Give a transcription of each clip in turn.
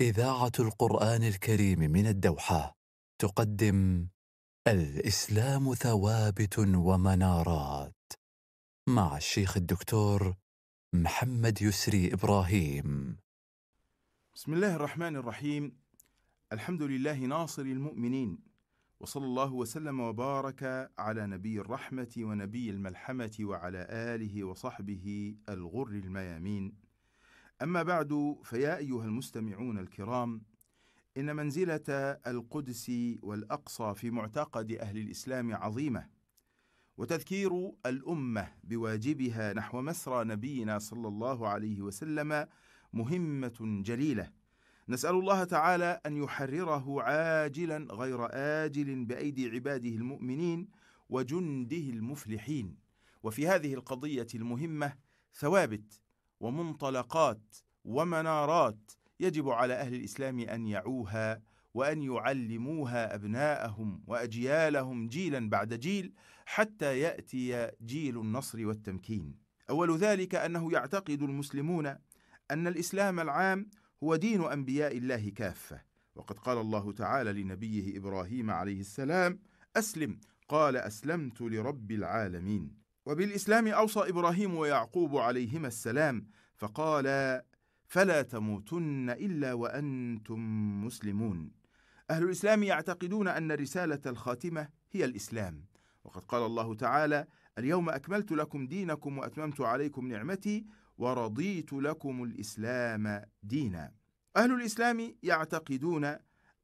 إذاعة القرآن الكريم من الدوحة تقدم الإسلام ثوابت ومنارات مع الشيخ الدكتور محمد يسري إبراهيم بسم الله الرحمن الرحيم الحمد لله ناصر المؤمنين وصلى الله وسلم وبارك على نبي الرحمة ونبي الملحمة وعلى آله وصحبه الغر الميامين أما بعد فيا أيها المستمعون الكرام إن منزلة القدس والأقصى في معتقد أهل الإسلام عظيمة وتذكير الأمة بواجبها نحو مسرى نبينا صلى الله عليه وسلم مهمة جليلة نسأل الله تعالى أن يحرره عاجلا غير آجل بأيدي عباده المؤمنين وجنده المفلحين وفي هذه القضية المهمة ثوابت ومنطلقات ومنارات يجب على أهل الإسلام أن يعوها وأن يعلموها أبناءهم وأجيالهم جيلا بعد جيل حتى يأتي جيل النصر والتمكين أول ذلك أنه يعتقد المسلمون أن الإسلام العام هو دين أنبياء الله كافة وقد قال الله تعالى لنبيه إبراهيم عليه السلام أسلم قال أسلمت لرب العالمين وبالإسلام أوصى إبراهيم ويعقوب عليهما السلام فقال فلا تموتن إلا وأنتم مسلمون أهل الإسلام يعتقدون أن رسالة الخاتمة هي الإسلام وقد قال الله تعالى اليوم أكملت لكم دينكم وأتممت عليكم نعمتي ورضيت لكم الإسلام دينا أهل الإسلام يعتقدون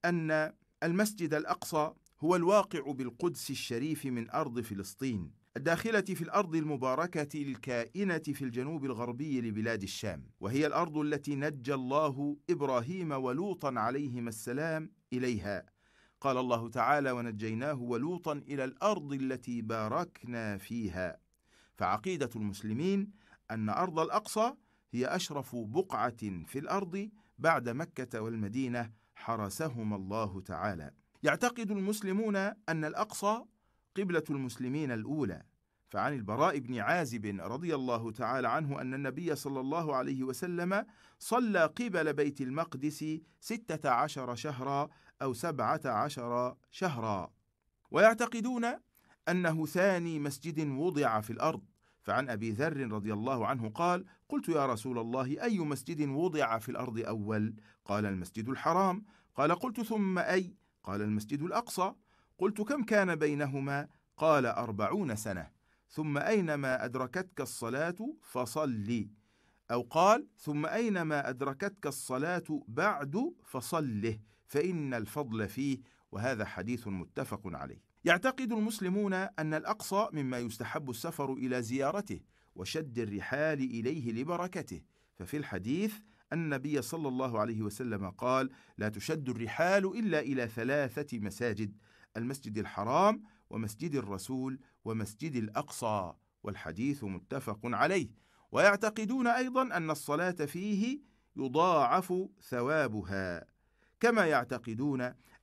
أن المسجد الأقصى هو الواقع بالقدس الشريف من أرض فلسطين الداخلة في الأرض المباركة الكائنة في الجنوب الغربي لبلاد الشام وهي الأرض التي نجى الله إبراهيم ولوطا عليهما السلام إليها قال الله تعالى ونجيناه ولوطا إلى الأرض التي باركنا فيها فعقيدة المسلمين أن أرض الأقصى هي أشرف بقعة في الأرض بعد مكة والمدينة حرسهما الله تعالى يعتقد المسلمون أن الأقصى قبلة المسلمين الأولى فعن البراء بن عازب رضي الله تعالى عنه أن النبي صلى الله عليه وسلم صلى قبل بيت المقدس ستة عشر شهرا أو سبعة عشر شهرا ويعتقدون أنه ثاني مسجد وضع في الأرض فعن أبي ذر رضي الله عنه قال قلت يا رسول الله أي مسجد وضع في الأرض أول قال المسجد الحرام قال قلت ثم أي قال المسجد الأقصى قلت كم كان بينهما قال أربعون سنة ثم أينما أدركتك الصلاة فصلي أو قال ثم أينما أدركتك الصلاة بعد فصله فإن الفضل فيه وهذا حديث متفق عليه يعتقد المسلمون أن الأقصى مما يستحب السفر إلى زيارته وشد الرحال إليه لبركته ففي الحديث النبي صلى الله عليه وسلم قال لا تشد الرحال إلا إلى ثلاثة مساجد المسجد الحرام ومسجد الرسول ومسجد الأقصى والحديث متفق عليه ويعتقدون أيضا أن الصلاة فيه يضاعف ثوابها كما يعتقدون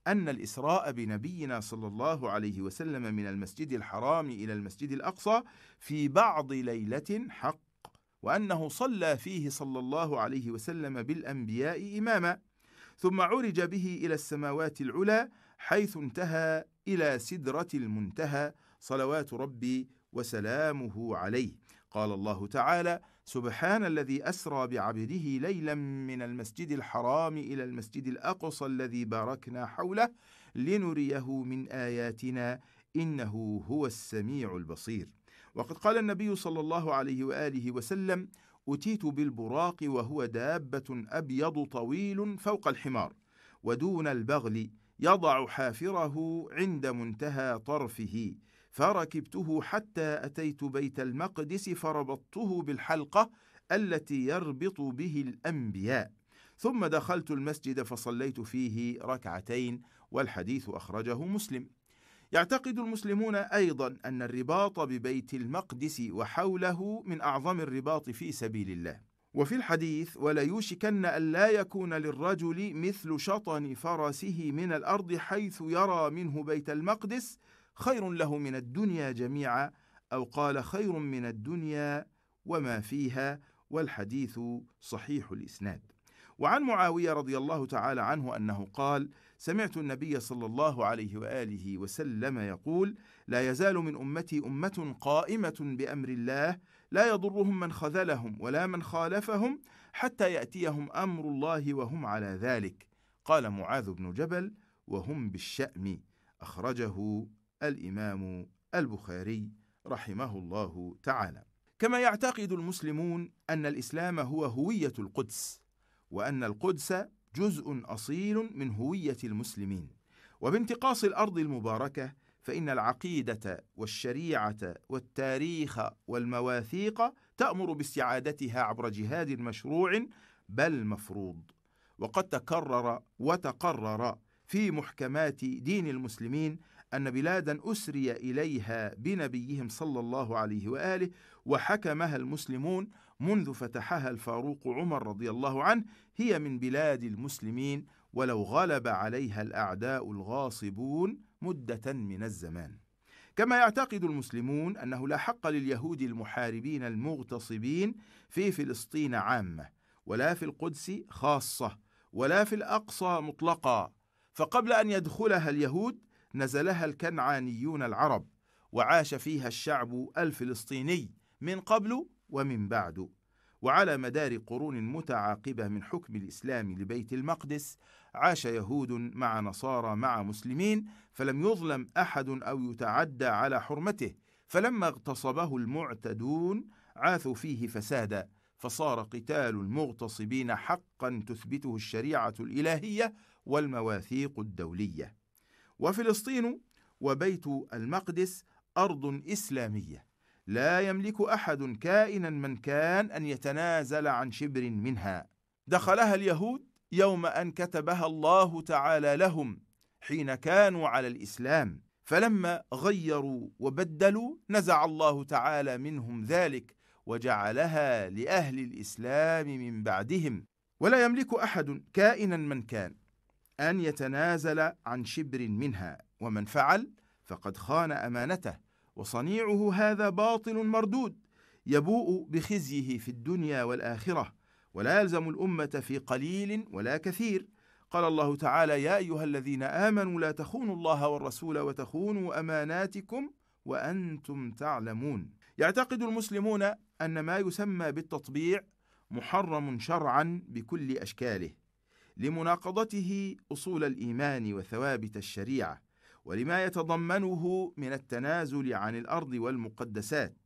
أن الإسراء بنبينا صلى الله عليه وسلم من المسجد الحرام إلى المسجد الأقصى في بعض ليلة حق وأنه صلى فيه صلى الله عليه وسلم بالأنبياء إماما ثم عرج به إلى السماوات العلى حيث انتهى إلى سدرة المنتهى صلوات ربي وسلامه عليه قال الله تعالى سبحان الذي أسرى بعبده ليلا من المسجد الحرام إلى المسجد الأقصى الذي باركنا حوله لنريه من آياتنا إنه هو السميع البصير وقد قال النبي صلى الله عليه وآله وسلم أتيت بالبراق وهو دابة أبيض طويل فوق الحمار ودون البغل يضع حافره عند منتهى طرفه فركبته حتى أتيت بيت المقدس فربطته بالحلقة التي يربط به الأنبياء ثم دخلت المسجد فصليت فيه ركعتين والحديث أخرجه مسلم يعتقد المسلمون أيضا أن الرباط ببيت المقدس وحوله من أعظم الرباط في سبيل الله وفي الحديث وليوشكن أن لا يكون للرجل مثل شطن فرسه من الأرض حيث يرى منه بيت المقدس خير له من الدنيا جميعا أو قال خير من الدنيا وما فيها والحديث صحيح الإسناد وعن معاويه رضي الله تعالى عنه انه قال سمعت النبي صلى الله عليه واله وسلم يقول لا يزال من امتي امه قائمه بامر الله لا يضرهم من خذلهم ولا من خالفهم حتى ياتيهم امر الله وهم على ذلك قال معاذ بن جبل وهم بالشام اخرجه الامام البخاري رحمه الله تعالى كما يعتقد المسلمون ان الاسلام هو هويه القدس وأن القدس جزء أصيل من هوية المسلمين وبانتقاص الأرض المباركة فإن العقيدة والشريعة والتاريخ والمواثيق تأمر باستعادتها عبر جهاد مشروع بل مفروض وقد تكرر وتقرر في محكمات دين المسلمين أن بلادا أسري إليها بنبيهم صلى الله عليه وآله وحكمها المسلمون منذ فتحها الفاروق عمر رضي الله عنه هي من بلاد المسلمين ولو غلب عليها الأعداء الغاصبون مدة من الزمان كما يعتقد المسلمون أنه لا حق لليهود المحاربين المغتصبين في فلسطين عامة ولا في القدس خاصة ولا في الأقصى مطلقا فقبل أن يدخلها اليهود نزلها الكنعانيون العرب وعاش فيها الشعب الفلسطيني من قبل ومن بعد وعلى مدار قرون متعاقبه من حكم الاسلام لبيت المقدس عاش يهود مع نصارى مع مسلمين فلم يظلم احد او يتعدى على حرمته فلما اغتصبه المعتدون عاثوا فيه فسادا فصار قتال المغتصبين حقا تثبته الشريعه الالهيه والمواثيق الدوليه وفلسطين وبيت المقدس ارض اسلاميه لا يملك أحد كائنا من كان أن يتنازل عن شبر منها دخلها اليهود يوم أن كتبها الله تعالى لهم حين كانوا على الإسلام فلما غيروا وبدلوا نزع الله تعالى منهم ذلك وجعلها لأهل الإسلام من بعدهم ولا يملك أحد كائنا من كان أن يتنازل عن شبر منها ومن فعل فقد خان أمانته وصنيعه هذا باطل مردود يبوء بخزيه في الدنيا والآخرة ولا يلزم الأمة في قليل ولا كثير قال الله تعالى يا أيها الذين آمنوا لا تخونوا الله والرسول وتخونوا أماناتكم وأنتم تعلمون يعتقد المسلمون أن ما يسمى بالتطبيع محرم شرعا بكل أشكاله لمناقضته أصول الإيمان وثوابت الشريعة ولما يتضمنه من التنازل عن الارض والمقدسات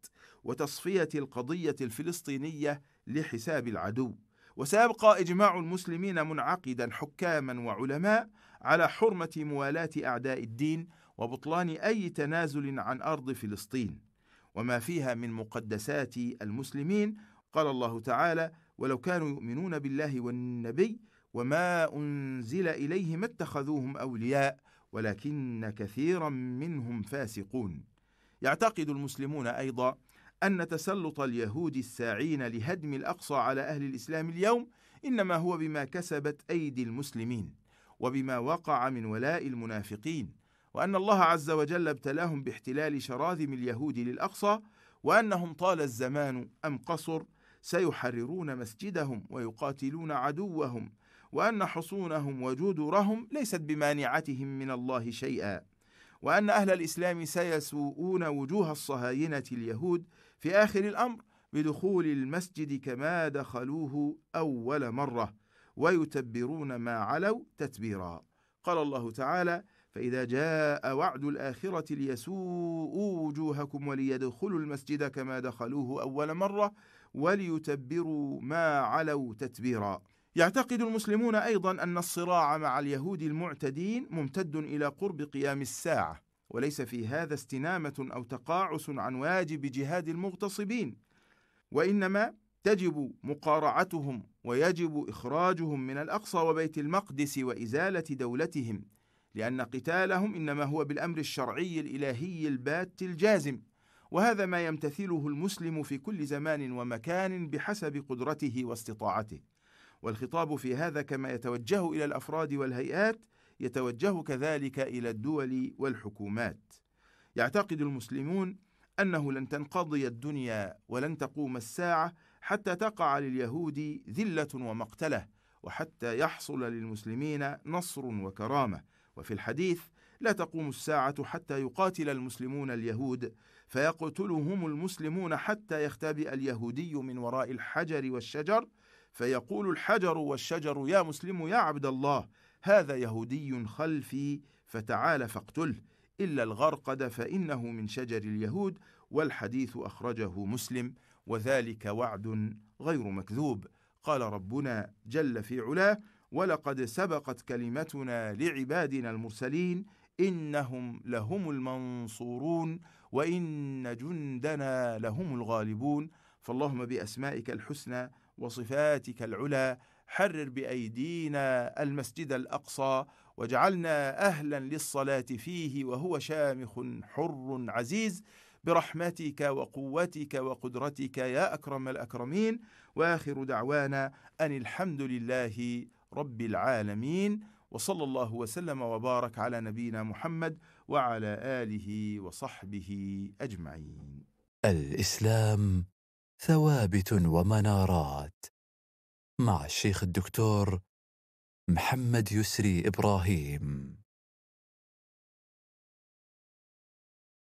وتصفيه القضيه الفلسطينيه لحساب العدو وسيبقى اجماع المسلمين منعقدا حكاما وعلماء على حرمه موالاه اعداء الدين وبطلان اي تنازل عن ارض فلسطين وما فيها من مقدسات المسلمين قال الله تعالى ولو كانوا يؤمنون بالله والنبي وما انزل اليه ما اتخذوهم اولياء ولكن كثيرا منهم فاسقون يعتقد المسلمون أيضا أن تسلط اليهود الساعين لهدم الأقصى على أهل الإسلام اليوم إنما هو بما كسبت أيدي المسلمين وبما وقع من ولاء المنافقين وأن الله عز وجل ابتلاهم باحتلال شراذم اليهود للأقصى وأنهم طال الزمان أم قصر سيحررون مسجدهم ويقاتلون عدوهم وأن حصونهم وجدورهم ليست بمانعتهم من الله شيئا وأن أهل الإسلام سيسوءون وجوه الصهاينة اليهود في آخر الأمر بدخول المسجد كما دخلوه أول مرة ويتبرون ما علوا تتبيرا قال الله تعالى فإذا جاء وعد الآخرة ليسوءوا وجوهكم وليدخلوا المسجد كما دخلوه أول مرة وليتبروا ما علوا تتبيرا يعتقد المسلمون أيضا أن الصراع مع اليهود المعتدين ممتد إلى قرب قيام الساعة وليس في هذا استنامة أو تقاعس عن واجب جهاد المغتصبين وإنما تجب مقارعتهم ويجب إخراجهم من الأقصى وبيت المقدس وإزالة دولتهم لأن قتالهم إنما هو بالأمر الشرعي الإلهي البات الجازم وهذا ما يمتثله المسلم في كل زمان ومكان بحسب قدرته واستطاعته والخطاب في هذا كما يتوجه إلى الأفراد والهيئات يتوجه كذلك إلى الدول والحكومات يعتقد المسلمون أنه لن تنقضي الدنيا ولن تقوم الساعة حتى تقع لليهود ذلة ومقتلة وحتى يحصل للمسلمين نصر وكرامة وفي الحديث لا تقوم الساعة حتى يقاتل المسلمون اليهود فيقتلهم المسلمون حتى يختبئ اليهودي من وراء الحجر والشجر فيقول الحجر والشجر يا مسلم يا عبد الله هذا يهودي خلفي فتعال فاقتله إلا الغرقد فإنه من شجر اليهود والحديث أخرجه مسلم وذلك وعد غير مكذوب قال ربنا جل في علاه ولقد سبقت كلمتنا لعبادنا المرسلين إنهم لهم المنصورون وإن جندنا لهم الغالبون فاللهم بأسمائك الحسنى وصفاتك العلى حرر بايدينا المسجد الاقصى واجعلنا اهلا للصلاه فيه وهو شامخ حر عزيز برحمتك وقوتك وقدرتك يا اكرم الاكرمين واخر دعوانا ان الحمد لله رب العالمين وصلى الله وسلم وبارك على نبينا محمد وعلى اله وصحبه اجمعين الاسلام ثوابت ومنارات مع الشيخ الدكتور محمد يسري إبراهيم